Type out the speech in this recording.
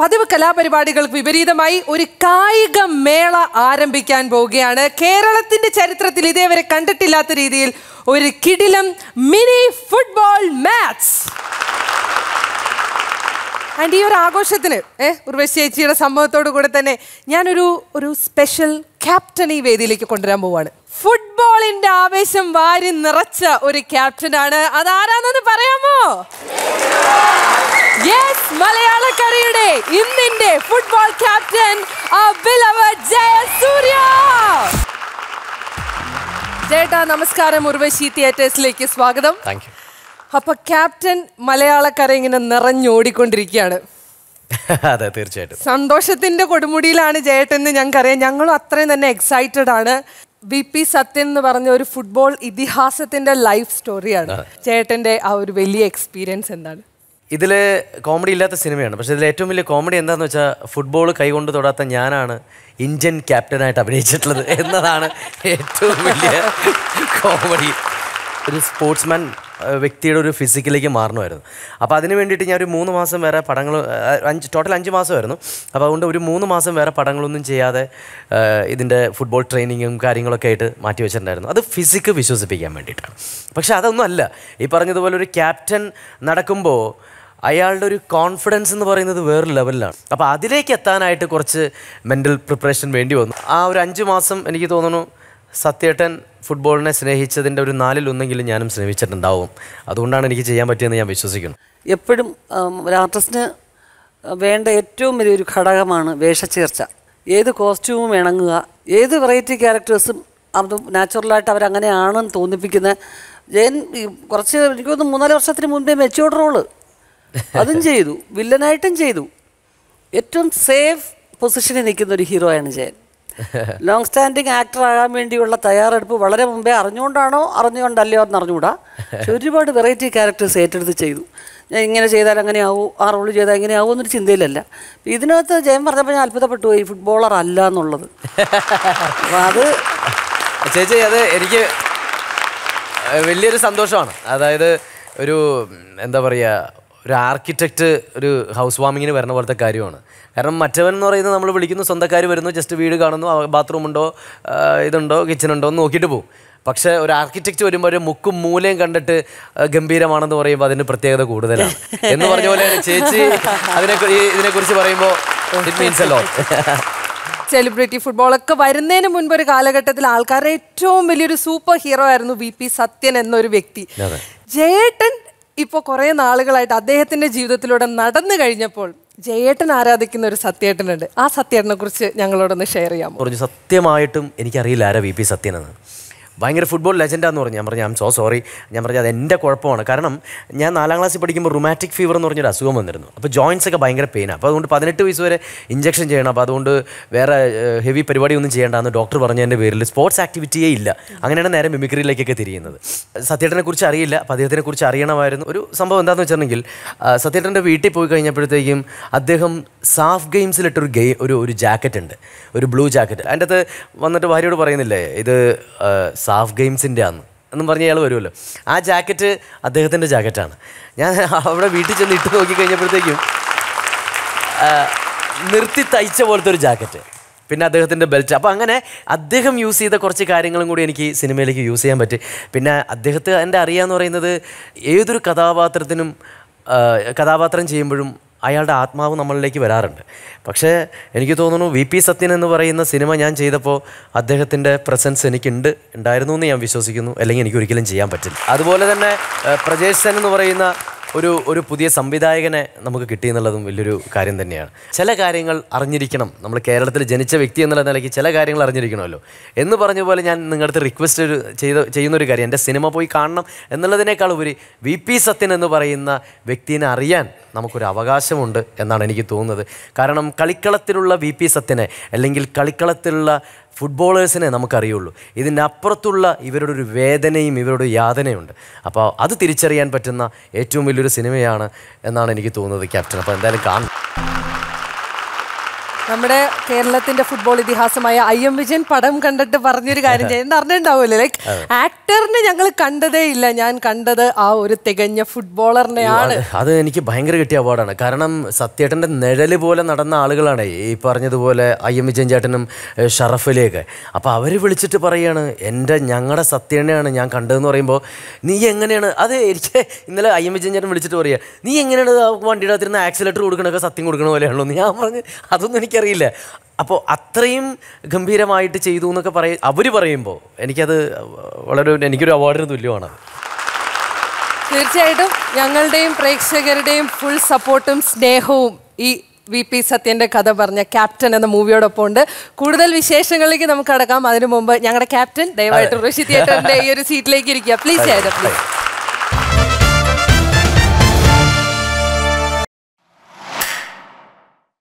പതിവ് കലാപരിപാടികൾക്ക് വിപരീതമായി ഒരു കായിക മേള ആരംഭിക്കാൻ പോവുകയാണ് കേരളത്തിന്റെ ചരിത്രത്തിൽ ഇതേവരെ കണ്ടിട്ടില്ലാത്ത രീതിയിൽ ഒരു കിടിലം മിനി ഫുട്ബോൾ മാച്ച് ആൻഡ് ഈ ഒരു ആഘോഷത്തിന് ഏഹ് ഉർവശി ചേച്ചിയുടെ സംഭവത്തോടു കൂടെ തന്നെ ഞാനൊരു ഒരു സ്പെഷ്യൽ ക്യാപ്റ്റൻ ഈ വേദിയിലേക്ക് കൊണ്ടുവരാൻ പോവാണ് ഫുട്ബോളിന്റെ ആവേശം വാരി നിറച്ച ഒരു ക്യാപ്റ്റനാണ് അതാരാണെന്ന് പറയാമോ യെസ് മലയാളക്കരയുടെ ഇന്നിന്റെ ഫുട്ബോൾ ക്യാപ്റ്റൻ ജയസൂര്യ ചേട്ടാ നമസ്കാരം ഉർവശി തിയേറ്റേഴ്സിലേക്ക് സ്വാഗതം അപ്പൊ ക്യാപ്റ്റൻ മലയാളക്കാരെ ഇങ്ങനെ നിറഞ്ഞോടിക്കൊണ്ടിരിക്കുകയാണ് അതെ തീർച്ചയായിട്ടും സന്തോഷത്തിന്റെ കൊടുമുടിയിലാണ് ജയേട്ടൻ എന്ന് ഞങ്ങൾക്കറിയാം ഞങ്ങളും അത്രയും തന്നെ എക്സൈറ്റഡ് ആണ് വി പി സത്യൻ എന്ന് പറഞ്ഞ ഒരു ഫുട്ബോൾ ഇതിഹാസത്തിന്റെ ലൈഫ് സ്റ്റോറിയാണ് ചേട്ടന്റെ ആ ഒരു വലിയ എക്സ്പീരിയൻസ് എന്താണ് ഇതിൽ കോമഡി ഇല്ലാത്ത സിനിമയാണ് പക്ഷേ ഇതിൽ ഏറ്റവും വലിയ കോമഡി എന്താണെന്ന് വെച്ചാൽ ഫുട്ബോൾ കൈകൊണ്ട് തൊടാത്ത ഞാനാണ് ഇന്ത്യൻ ക്യാപ്റ്റനായിട്ട് അഭിനയിച്ചിട്ടുള്ളത് എന്നതാണ് ഏറ്റവും വലിയ കോമഡി ഒരു സ്പോർട്സ്മാൻ വ്യക്തിയുടെ ഒരു ഫിസിക്കലേക്ക് മാറണമായിരുന്നു അപ്പോൾ അതിന് വേണ്ടിയിട്ട് ഞാൻ ഒരു മൂന്ന് മാസം വേറെ പടങ്ങൾ അഞ്ച് ടോട്ടൽ അഞ്ച് മാസമായിരുന്നു അപ്പോൾ അതുകൊണ്ട് ഒരു മൂന്ന് മാസം വേറെ പടങ്ങളൊന്നും ചെയ്യാതെ ഇതിൻ്റെ ഫുട്ബോൾ ട്രെയിനിങ്ങും കാര്യങ്ങളൊക്കെ ആയിട്ട് മാറ്റി വെച്ചിട്ടുണ്ടായിരുന്നു അത് ഫിസിക്ക് വിശ്വസിപ്പിക്കാൻ വേണ്ടിയിട്ടാണ് പക്ഷേ അതൊന്നും അല്ല ഈ പറഞ്ഞതുപോലെ ഒരു ക്യാപ്റ്റൻ നടക്കുമ്പോൾ അയാളുടെ ഒരു കോൺഫിഡൻസ് എന്ന് പറയുന്നത് വേറെ ലെവലിലാണ് അപ്പോൾ അതിലേക്ക് എത്താനായിട്ട് കുറച്ച് മെൻ്റൽ പ്രിപ്പറേഷൻ വേണ്ടി വന്നു ആ ഒരു അഞ്ച് മാസം എനിക്ക് തോന്നുന്നു സത്യേട്ടൻ ഫുട്ബോളിനെ സ്നേഹിച്ചതിൻ്റെ ഒരു നാലിലൊന്നെങ്കിലും ഞാനും സ്നേഹിച്ചിട്ടുണ്ടാവും അതുകൊണ്ടാണ് എനിക്ക് ചെയ്യാൻ പറ്റിയെന്ന് ഞാൻ വിശ്വസിക്കുന്നു എപ്പോഴും ഒരു ആർട്ടിസ്റ്റിന് വേണ്ട ഏറ്റവും വലിയൊരു ഘടകമാണ് വേഷച്ചേർച്ച ഏത് കോസ്റ്റ്യൂമും ഇണങ്ങുക ഏത് വെറൈറ്റി ക്യാരക്ടേഴ്സും അത് നാച്ചുറലായിട്ട് അവരങ്ങനെയാണെന്ന് തോന്നിപ്പിക്കുന്ന ജയൻ കുറച്ച് എനിക്ക് തോന്നുന്നു മൂന്നാല് വർഷത്തിന് മുൻപേ മെച്ചുവർഡ് റോള് അതും ചെയ്തു വില്ലനായിട്ടും ചെയ്തു ഏറ്റവും സേഫ് പൊസിഷനിൽ നിൽക്കുന്ന ഒരു ഹീറോയാണ് ജയൻ ലോങ് സ്റ്റാൻഡിങ് ആക്ടർ ആകാൻ വേണ്ടിയുള്ള തയ്യാറെടുപ്പ് വളരെ മുമ്പേ അറിഞ്ഞുകൊണ്ടാണോ അറിഞ്ഞുകൊണ്ടല്ലയോ എന്ന് അറിഞ്ഞുകൂടാ ഒരുപാട് വെറൈറ്റി ക്യാരക്ടേഴ്സ് ഏറ്റെടുത്ത് ചെയ്തു ഞാൻ ഇങ്ങനെ ചെയ്താൽ അങ്ങനെയാവും ആ റോൾ ചെയ്താൽ എങ്ങനെയാവും എന്നൊരു ചിന്തയിലല്ല ഇതിനകത്ത് ജയം പറഞ്ഞപ്പോൾ ഞാൻ അത്ഭുതപ്പെട്ടു പോയി ഫുട്ബോളർ അല്ല എന്നുള്ളത് അത് ചേച്ചി അത് എനിക്ക് വലിയൊരു സന്തോഷമാണ് അതായത് ഒരു എന്താ പറയുക ഒരു ആർക്കിടെക്റ്റ് ഒരു ഹൗസ് വാമിങ്ങിന് വരണ പോലത്തെ കാര്യമാണ് കാരണം മറ്റവൻ എന്ന് പറയുന്നത് നമ്മൾ വിളിക്കുന്നു സ്വന്തക്കാർ വരുന്നു ജസ്റ്റ് വീട് കാണുന്നു ബാത്റൂം ഉണ്ടോ ഇതുണ്ടോ കിച്ചൺ ഉണ്ടോ എന്ന് നോക്കിയിട്ട് പോകും പക്ഷേ ഒരു ആർക്കിടെക്റ്റ് വരുമ്പോൾ ഒരു മുക്കും മൂലയും കണ്ടിട്ട് ഗംഭീരമാണെന്ന് പറയുമ്പോൾ അതിന് പ്രത്യേകത കൂടുതലാണ് എന്ന് പറഞ്ഞ പോലെ ചേച്ചി അതിനെ ഇതിനെക്കുറിച്ച് പറയുമ്പോൾ it means a lot celebrity ഫുട്ബോളൊക്കെ വരുന്നതിന് മുൻപ് ഒരു കാലഘട്ടത്തിൽ ആൾക്കാരുടെ ഏറ്റവും വലിയൊരു സൂപ്പർ ഹീറോ ആയിരുന്നു വി പി സത്യൻ എന്നൊരു വ്യക്തി ജയേട്ടൻ ഇപ്പോൾ കുറേ നാളുകളായിട്ട് അദ്ദേഹത്തിൻ്റെ ജീവിതത്തിലൂടെ നടന്നു കഴിഞ്ഞപ്പോൾ ജയേട്ടൻ ആരാധിക്കുന്ന ഒരു സത്യേട്ടനുണ്ട് ആ സത്യേട്ടനെ കുറിച്ച് ഞങ്ങളോടൊന്ന് ഷെയർ ചെയ്യാം പറഞ്ഞു സത്യമായിട്ടും എനിക്കറിയില്ല ആരാ വി പി സത്യനെന്ന് ഭയങ്കര ഫുട്ബോൾ ലെജൻഡാന്ന് പറഞ്ഞു ഞാൻ പറഞ്ഞു ഐം സോ സോറി ഞാൻ പറഞ്ഞു അത് എൻ്റെ കുഴപ്പമാണ് കാരണം ഞാൻ നാലാം ക്ലാസ്സിൽ പഠിക്കുമ്പോൾ റുമാറ്റിക് ഫീവർ എന്ന് പറഞ്ഞൊരു അസുഖം വന്നിരുന്നു അപ്പോൾ ജോയിൻസ് ഒക്കെ ഭയങ്കര പെയിനാണ് അപ്പോൾ അതുകൊണ്ട് പതിനെട്ട് വയസ്സ് വരെ ഇഞ്ചക്ഷൻ ചെയ്യണം അപ്പോൾ അതുകൊണ്ട് വേറെ ഹെവി പരിപാടി ഒന്നും ചെയ്യേണ്ടെന്ന് ഡോക്ടർ പറഞ്ഞതിൻ്റെ പേരിൽ സ്പോർട്സ് ആക്ടിവിറ്റിയേ ഇല്ല അങ്ങനെയാണ് നേരെ മിമിക്രിയിലേക്കൊക്കെ തിരിയുന്നത് സത്യേട്ടനെ കുറിച്ച് അറിയില്ല അപ്പോൾ അദ്ദേഹത്തിനെ കുറിച്ച് അറിയണമായിരുന്നു ഒരു സംഭവം എന്താണെന്ന് വെച്ചിട്ടുണ്ടെങ്കിൽ സത്യേട്ടൻ്റെ വീട്ടിൽ പോയി കഴിഞ്ഞപ്പോഴത്തേക്കും അദ്ദേഹം സാഫ് ഗെയിംസിലിട്ടൊരു ഗെയിം ഒരു ഒരു ജാക്കറ്റ് ഉണ്ട് ഒരു ബ്ലൂ ജാക്കറ്റ് അതിൻ്റെ അത് വന്നിട്ട് ഭാര്യയോട് പറയുന്നില്ലേ ഇത് സാഫ് ഗെയിംസിൻ്റെ ആന്ന് എന്നും പറഞ്ഞ് അയാൾ വരുമല്ലോ ആ ജാക്കറ്റ് അദ്ദേഹത്തിൻ്റെ ജാക്കറ്റാണ് ഞാൻ അവിടെ വീട്ടിൽ ചെന്ന് ഇട്ട് നോക്കിക്കഴിഞ്ഞപ്പോഴത്തേക്കും നിർത്തി തയ്ച്ച പോലത്തെ ഒരു ജാക്കറ്റ് പിന്നെ അദ്ദേഹത്തിൻ്റെ ബെൽറ്റ് അപ്പോൾ അങ്ങനെ അദ്ദേഹം യൂസ് ചെയ്ത കുറച്ച് കാര്യങ്ങളും കൂടി എനിക്ക് സിനിമയിലേക്ക് യൂസ് ചെയ്യാൻ പറ്റി പിന്നെ അദ്ദേഹത്തെ എൻ്റെ അറിയാമെന്ന് പറയുന്നത് ഏതൊരു കഥാപാത്രത്തിനും കഥാപാത്രം ചെയ്യുമ്പോഴും അയാളുടെ ആത്മാവ് നമ്മളിലേക്ക് വരാറുണ്ട് പക്ഷേ എനിക്ക് തോന്നുന്നു വി പി സത്യൻ എന്ന് പറയുന്ന സിനിമ ഞാൻ ചെയ്തപ്പോൾ അദ്ദേഹത്തിൻ്റെ പ്രസൻസ് എനിക്കുണ്ട് ഉണ്ടായിരുന്നു എന്ന് ഞാൻ വിശ്വസിക്കുന്നു അല്ലെങ്കിൽ എനിക്ക് ഒരിക്കലും ചെയ്യാൻ പറ്റില്ല അതുപോലെ തന്നെ പ്രജേഷ് സെൻ എന്ന് പറയുന്ന ഒരു ഒരു പുതിയ സംവിധായകനെ നമുക്ക് കിട്ടി എന്നുള്ളതും വലിയൊരു കാര്യം തന്നെയാണ് ചില കാര്യങ്ങൾ അറിഞ്ഞിരിക്കണം നമ്മൾ കേരളത്തിൽ ജനിച്ച വ്യക്തി എന്നുള്ള നിലയ്ക്ക് ചില കാര്യങ്ങൾ അറിഞ്ഞിരിക്കണമല്ലോ എന്ന് പറഞ്ഞ പോലെ ഞാൻ നിങ്ങളുടെ റിക്വസ്റ്റ് ഒരു ചെയ്ത ചെയ്യുന്ന ഒരു കാര്യം എൻ്റെ സിനിമ പോയി കാണണം എന്നുള്ളതിനേക്കാൾ ഉപരി വി പി സത്യൻ എന്ന് പറയുന്ന വ്യക്തിനെ അറിയാൻ നമുക്കൊരു അവകാശമുണ്ട് എന്നാണ് എനിക്ക് തോന്നുന്നത് കാരണം കളിക്കളത്തിലുള്ള വി പി സത്യനെ അല്ലെങ്കിൽ കളിക്കളത്തിലുള്ള ഫുട്ബോളേഴ്സിനെ നമുക്കറിയുള്ളൂ ഇതിനപ്പുറത്തുള്ള ഇവരുടെ ഒരു വേദനയും ഇവരുടെ യാതനയുണ്ട് അപ്പോൾ അത് തിരിച്ചറിയാൻ പറ്റുന്ന ഏറ്റവും വലിയൊരു സിനിമയാണ് എന്നാണ് എനിക്ക് തോന്നുന്നത് ക്യാപ്റ്റൻ അപ്പോൾ എന്തായാലും കാണും നമ്മുടെ കേരളത്തിന്റെ ഫുട്ബോൾ ഇതിഹാസമായ ഐ എം വിജയൻ പടം കണ്ടിട്ട് പറഞ്ഞൊരു കാര്യം ചെയ്യുന്നത് അറിഞ്ഞിട്ടുണ്ടാവുമല്ലോ ലൈക് ആക്ടറിനെ ഞങ്ങൾ കണ്ടതേ ഇല്ല ഞാൻ കണ്ടത് ആ ഒരു തികഞ്ഞ ഫുട്ബോളറിനെയാണ് അത് എനിക്ക് ഭയങ്കര കിട്ടിയ അവാർഡാണ് കാരണം സത്യേട്ടന്റെ നിഴല് പോലെ നടന്ന ആളുകളാണ് ഈ പറഞ്ഞതുപോലെ ഐ എം വിജയൻ ചേട്ടനും ഷറഫിലേക്ക് അപ്പോൾ അവർ വിളിച്ചിട്ട് പറയാണ് എന്റെ ഞങ്ങളുടെ സത്യേട്ടനെയാണ് ഞാൻ കണ്ടതെന്ന് പറയുമ്പോൾ നീ എങ്ങനെയാണ് അത് എനിക്ക് ഇന്നലെ ഐ എം വിജയൻ ചേട്ടൻ വിളിച്ചിട്ട് പറയുക നീ എങ്ങനെയാണ് വണ്ടിയുടെ അകത്തിരുന്ന് ആക്സിലേറ്റർ കൊടുക്കണൊക്കെ സത്യം കൊടുക്കണ പോലെയാണല്ലോ ഞാൻ പറഞ്ഞു അതൊന്നും എനിക്ക് എനിക്കറിയില്ല അപ്പോൾ അത്രയും ഗംഭീരമായിട്ട് ചെയ്തു എന്നൊക്കെ പറയ അവർ പറയുമ്പോൾ എനിക്കത് വളരെ എനിക്കൊരു അവാർഡിന് തുല്യമാണ് തീർച്ചയായിട്ടും ഞങ്ങളുടെയും പ്രേക്ഷകരുടെയും ഫുൾ സപ്പോർട്ടും സ്നേഹവും ഈ വി പി സത്യൻ്റെ കഥ പറഞ്ഞ ക്യാപ്റ്റൻ എന്ന മൂവിയോടൊപ്പം ഉണ്ട് കൂടുതൽ വിശേഷങ്ങളിലേക്ക് നമുക്ക് കടക്കാം അതിനു മുമ്പ് ഞങ്ങളുടെ ക്യാപ്റ്റൻ ദയവായിട്ട് ഋഷി തിയേറ്ററിൻ്റെ ഈ ഒരു സീറ്റിലേക്ക് ഇരിക്കുക പ്ലീസ് ചെയ്ത പ്ലീസ്